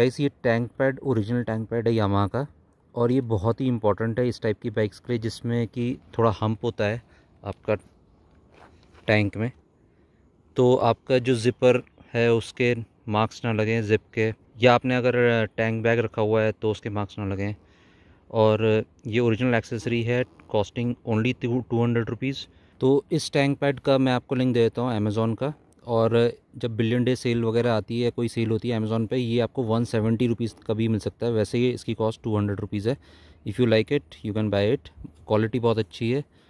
guys ये tank pad original tank pad है Yamaha का और ये बहुत ही इंपॉर्टेंट है इस टाइप की बाइक्स के लिए जिसमें कि थोड़ा हम्प होता है आपका टैंक में तो आपका जो ज़िपर है उसके मार्क्स ना लगें ज़िप के या आपने अगर टैंक बैग रखा हुआ है तो उसके मार्क्स ना लगें और ये ओरिजिनल एक्सेसरी है costing only two hundred rupees तो इस टैंक पैड का मैं आपको लिंक दे देता हूँ अमेज़ोन का और जब बिलियन डे सेल वगैरह आती है कोई सेल होती है अमेज़ोन पे ये आपको वन सेवेंटी रुपीज़ का भी मिल सकता है वैसे ही इसकी कॉस्ट टू हंड्रेड रुपीज़ है if you like it you can buy it quality बहुत अच्छी है